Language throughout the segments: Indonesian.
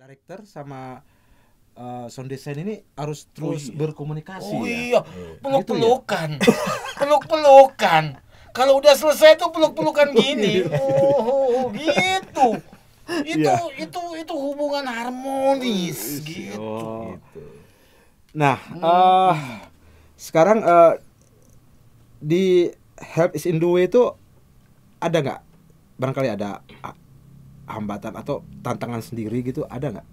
director sama uh, sound design ini harus oh terus oh, iya. berkomunikasi. Oh ya. iya, gitu ya? peluk-pelukan. peluk-pelukan. Kalau udah selesai tuh peluk-pelukan oh gini. Iya. Oh, oh, oh, gitu. Itu yeah. itu itu hubungan harmonis iya, gitu. Oh. Gitu. Nah, hmm. uh, sekarang uh, di Help is in the way itu ada nggak? Barangkali ada hambatan atau tantangan sendiri gitu ada nggak?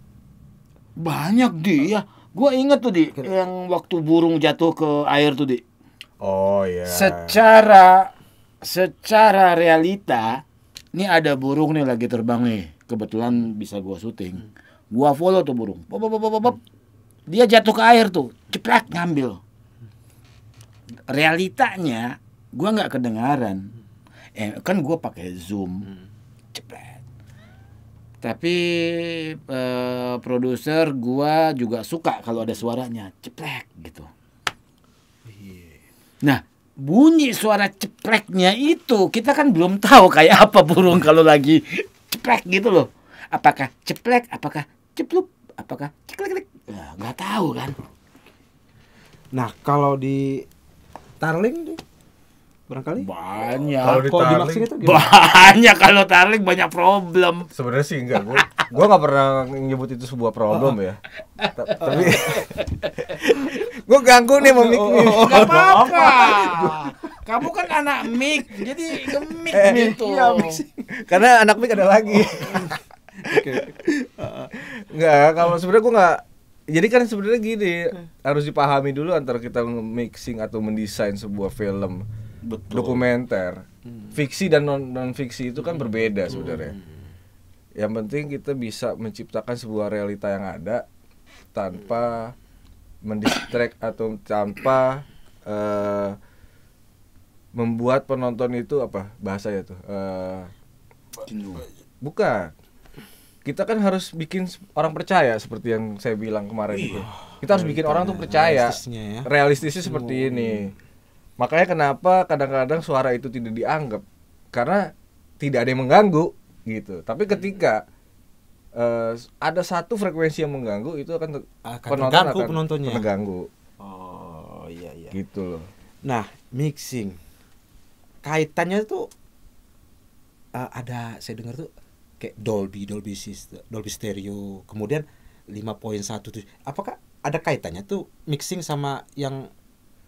Banyak di ya. Gue inget tuh di kira. yang waktu burung jatuh ke air tuh di. Oh ya Yeah. Secara secara realita ini ada burung nih lagi terbang nih. Kebetulan bisa gue syuting. Hmm. Gua follow tuh burung. bop, bop, bop, bop. Dia jatuh ke air tuh. Ceplak ngambil. Realitanya gua nggak kedengaran. Eh, kan gua pakai zoom. Hmm. Tapi eh, produser gua juga suka kalau ada suaranya ceplek gitu. Iya. Nah, bunyi suara cepleknya itu kita kan belum tahu kayak apa burung kalau lagi ceplek gitu loh. Apakah ceplek, apakah ceplup, apakah ceklek Nah, nggak tahu kan. Nah, kalau di Tarling barangkali banyak kalau di Tarling itu banyak kalau Tarling banyak problem sebenarnya sih enggak gue gue nggak pernah nyebut itu sebuah problem ya tapi gue ganggu nih mau mik nih oh, oh, oh. nggak apa-apa kamu kan anak mik jadi gemik eh, gitu iya, karena anak mik ada lagi Enggak, kalau sebenarnya gue nggak jadi kan sebenarnya gini hmm. harus dipahami dulu antara kita mixing atau mendesain sebuah film Betul. dokumenter hmm. fiksi dan non non fiksi itu kan hmm. berbeda sebenarnya hmm. yang penting kita bisa menciptakan sebuah realita yang ada tanpa mendistrek atau tanpa uh, membuat penonton itu apa bahasa ya tuh eh, uh, buka kita kan harus bikin orang percaya seperti yang saya bilang kemarin itu kita harus bikin orang tuh percaya realistisnya, ya? realistisnya seperti oh. ini makanya kenapa kadang-kadang suara itu tidak dianggap karena tidak ada yang mengganggu gitu tapi hmm. ketika uh, ada satu frekuensi yang mengganggu itu akan, akan penonton mengganggu akan penontonnya mengganggu oh iya iya gitu loh nah mixing kaitannya tuh uh, ada saya dengar tuh kayak Dolby Dolby system, Dolby stereo kemudian 5.1 tuh apakah ada kaitannya tuh mixing sama yang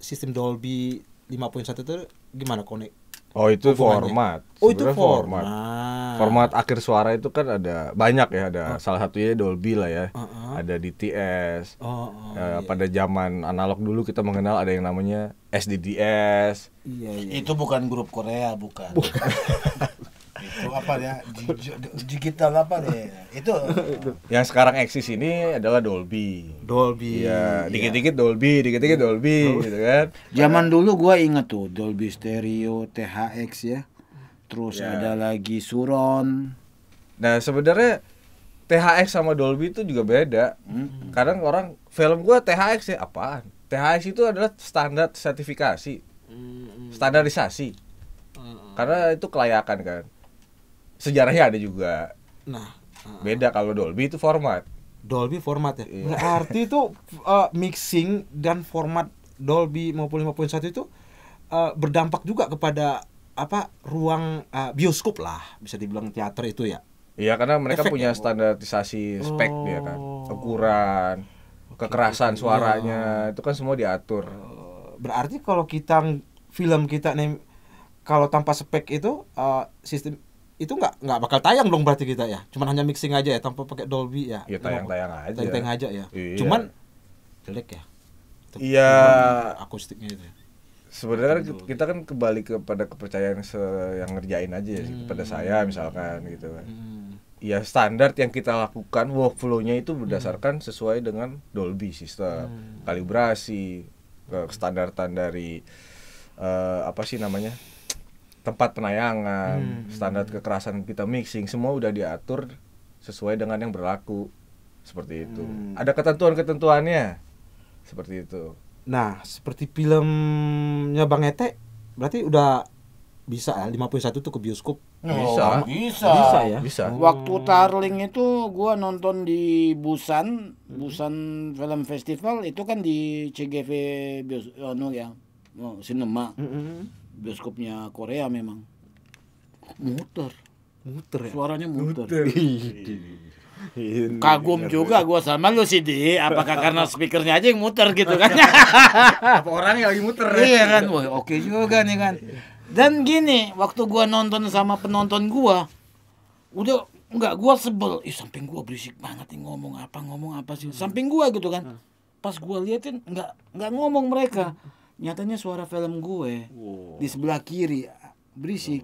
sistem Dolby satu itu gimana konek? Oh itu format. Oh itu format. format. Ah. Format akhir suara itu kan ada banyak ya ada oh. salah satunya Dolby lah ya. Uh -uh. Ada DTS. Oh, oh, uh, iya. Pada zaman analog dulu kita mengenal ada yang namanya SDDS. Iya, iya. Itu bukan grup Korea bukan. bukan. apa ya digital apa ya itu yang sekarang eksis ini adalah Dolby Dolby ya dikit-dikit Dolby dikit-dikit Dolby gitu kan zaman dulu gua inget tuh Dolby stereo THX ya terus ya. ada lagi Suron nah sebenarnya THX sama Dolby itu juga beda hmm. kadang orang film gua THX ya apaan THX itu adalah standar sertifikasi hmm, hmm. standarisasi hmm, karena itu kelayakan kan sejarahnya ada juga. Nah, uh, beda kalau Dolby itu format. Dolby format ya. Iya. Berarti itu uh, mixing dan format Dolby maupun 5.1 itu uh, berdampak juga kepada apa ruang uh, bioskop lah bisa dibilang teater itu ya. Iya karena mereka Efek punya ya? standarisasi spek ya kan, oh. ukuran, oh, gitu. kekerasan iya. suaranya yeah. itu kan semua diatur. Berarti kalau kita film kita nih kalau tanpa spek itu uh, sistem itu nggak nggak bakal tayang dong berarti kita ya cuman hanya mixing aja ya tanpa pakai Dolby ya ya tayang tayang aja tayang tayang aja ya iya. cuman jelek ya iya akustiknya itu ya. sebenarnya kita kan kembali kepada kepercayaan se yang ngerjain aja ya hmm. kepada saya misalkan gitu kan hmm. ya standar yang kita lakukan workflow-nya itu hmm. berdasarkan hmm. sesuai dengan Dolby sistem hmm. kalibrasi ke standar dari uh, apa sih namanya tempat penayangan, hmm. standar kekerasan kita mixing, semua udah diatur sesuai dengan yang berlaku seperti itu. Hmm. Ada ketentuan-ketentuannya seperti itu. Nah, seperti filmnya Bang Ete, berarti udah bisa ya 51 tuh ke bioskop. Oh, bisa. Bisa. ya. Bisa. Waktu oh. Tarling itu gua nonton di Busan, Busan Film Festival itu kan di CGV Bios, oh, anu no, ya. Oh, sinema -hmm bioskopnya Korea memang muter muter ya? suaranya muter, muter. kagum juga gue sama lu sih di apakah karena speakernya aja yang muter gitu kan apa orangnya lagi muter ya? iya kan oke okay juga nih kan dan gini waktu gue nonton sama penonton gue udah nggak gue sebel ih samping gue berisik banget nih ngomong apa ngomong apa sih samping gue gitu kan hmm. pas gue liatin nggak nggak ngomong mereka hmm nyatanya suara film gue wow. di sebelah kiri berisik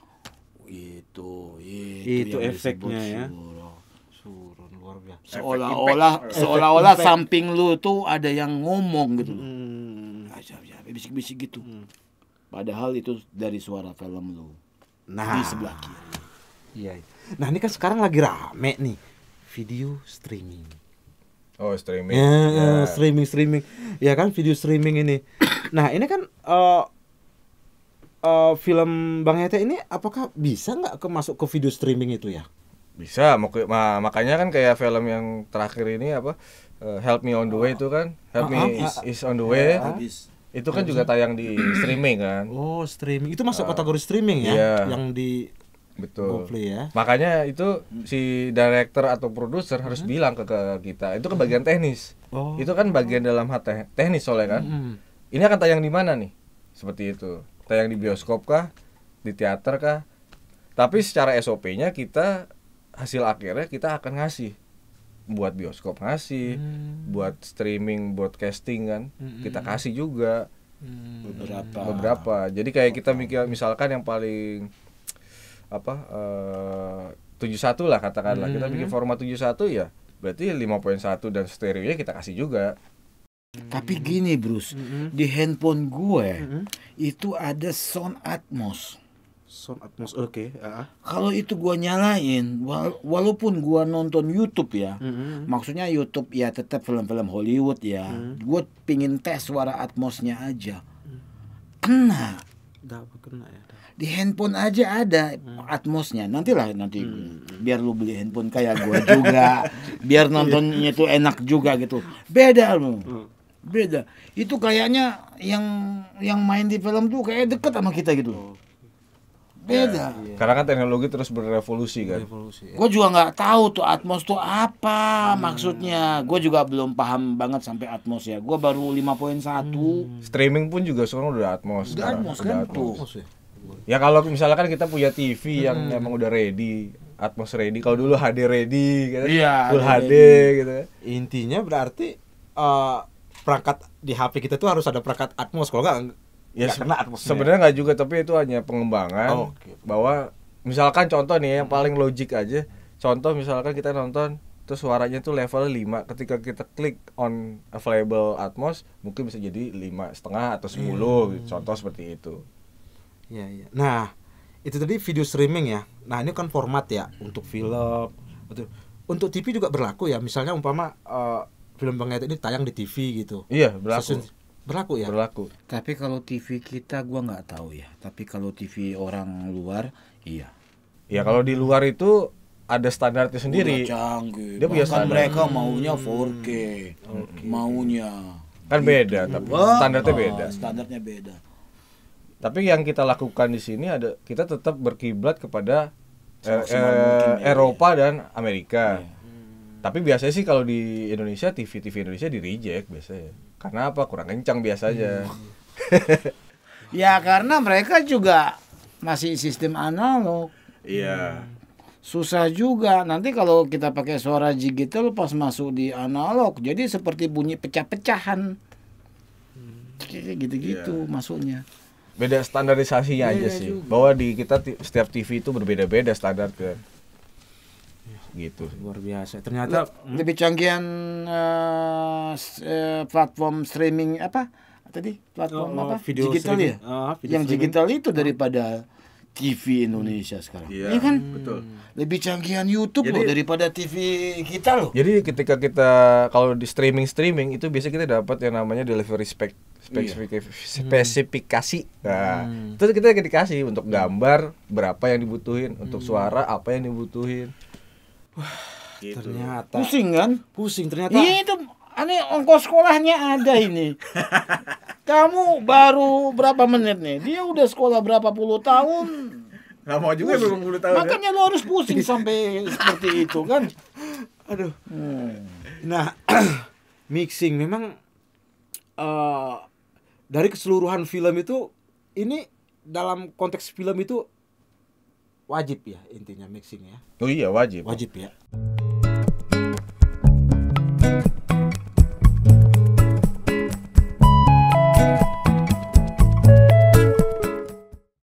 oh. itu itu, itu efeknya ya suruh. Suruh, luar biasa seolah-olah seolah-olah samping lu tuh ada yang ngomong gitu bisik hmm. bisik-bisik gitu hmm. padahal itu dari suara film lu nah di sebelah kiri iya, iya. nah ini kan sekarang lagi rame nih video streaming Oh streaming. Ya, yeah. streaming streaming. Ya kan video streaming ini. Nah ini kan uh, uh, film Bang Hete ini apakah bisa nggak ke masuk ke video streaming itu ya? Bisa. Mak makanya kan kayak film yang terakhir ini apa uh, Help Me on the Way itu kan Help Me uh, uh, is, is on the Way. Uh, itu kan juga tayang di streaming kan. Oh streaming. Itu masuk uh, kategori streaming ya? Yeah. Yang di Betul. Gopli ya. Makanya itu si director atau produser harus hmm. bilang ke, ke kita. Itu ke kan bagian hmm. teknis. Oh. Itu kan bagian dalam hal teknis soalnya kan. Hmm. Ini akan tayang di mana nih? Seperti itu. Tayang di bioskop kah? Di teater kah? Tapi secara SOP-nya kita hasil akhirnya kita akan ngasih buat bioskop ngasih, hmm. buat streaming broadcasting kan hmm. kita kasih juga hmm. beberapa beberapa. Jadi kayak kita mikir misalkan yang paling apa eh, tujuh satu lah katakanlah hmm. kita bikin mhm. format tujuh satu ya berarti lima poin satu dan stereo ya kita kasih juga tapi gini Bruce, -hmm. di handphone gue -hmm. itu ada sound Atmos. Sound Atmos, oke. Okay. Uh Kalau itu gue nyalain, wala walaupun gue nonton YouTube ya, -hmm. maksudnya YouTube ya tetap film-film Hollywood ya, mm -hmm. gue pingin tes suara Atmosnya aja, mhm. kena. Dapat kena ya. Di handphone aja ada hmm. atmosnya nanti lah nanti hmm. biar lu beli handphone kayak gua juga, biar nontonnya tuh enak juga gitu. Beda lu. Hmm. Beda. Itu kayaknya yang yang main di film tuh kayak deket sama kita gitu. Oh beda iya, iya. karena kan teknologi terus berevolusi kan berevolusi iya. gue juga nggak tahu tuh atmos tuh apa hmm. maksudnya gue juga belum paham banget sampai atmos ya gue baru 5.1 hmm. streaming pun juga sekarang udah atmos udah kan? atmos kan tuh. ya. ya kalau misalkan kita punya TV yang hmm. emang udah ready atmos ready kalau dulu HD ready gitu kan? iya, full HD, HD gitu kan? intinya berarti uh, perangkat di HP kita tuh harus ada perangkat atmos kalau nggak ya se sebenarnya nggak juga tapi itu hanya pengembangan oh, okay. bahwa misalkan contoh nih yang paling logik aja contoh misalkan kita nonton terus suaranya tuh level 5 ketika kita klik on available atmos mungkin bisa jadi lima setengah atau 10 iya. hmm. Gitu. contoh seperti itu ya, ya. nah itu tadi video streaming ya nah ini kan format ya untuk film untuk untuk TV juga berlaku ya misalnya umpama uh, film bangkit ini tayang di TV gitu iya berlaku Sesu berlaku ya berlaku tapi kalau TV kita gua nggak tahu ya tapi kalau TV orang luar iya ya kalau di luar itu ada standarnya sendiri. Udah canggih. Dia punya kan standar. mereka maunya 4K. Okay. Maunya. Kan gitu. beda, tapi standarnya beda oh, beda. Standarnya beda. Tapi yang kita lakukan di sini ada kita tetap berkiblat kepada er, Eropa ya. dan Amerika. Ya. Tapi biasanya sih kalau di Indonesia TV TV Indonesia di reject biasanya. Karena apa? Kurang kencang biasa Hmm. ya karena mereka juga masih sistem analog. Iya. Susah juga nanti kalau kita pakai suara digital pas masuk di analog, jadi seperti bunyi pecah-pecahan, gitu-gitu yeah. masuknya. Beda standarisasinya beda aja sih, juga. bahwa di kita setiap TV itu berbeda-beda standar ke kan gitu luar biasa ternyata hmm? lebih canggihan uh, platform streaming apa tadi platform oh, apa video digital ya uh, video yang streaming. digital itu ah. daripada TV Indonesia sekarang. Iya ya kan? Betul. Lebih canggihan YouTube jadi, loh daripada TV kita loh. Jadi ketika kita kalau di streaming streaming itu biasanya kita dapat yang namanya delivery spek iya. spesifikasi. spesifikasi. Hmm. Nah, hmm. itu kita dikasih untuk gambar berapa yang dibutuhin, untuk hmm. suara apa yang dibutuhin. Wah, gitu. ternyata. Pusing kan? Pusing ternyata. Ini Itu ini ongkos sekolahnya ada ini. Kamu baru berapa menit nih? Dia udah sekolah berapa puluh tahun? Gak mau juga belum puluh tahun. Ya? Makanya ya? lo harus pusing sampai seperti itu kan. Aduh. Hmm. Nah, mixing memang uh, dari keseluruhan film itu ini dalam konteks film itu wajib ya intinya mixing ya. Oh iya wajib. Wajib ya.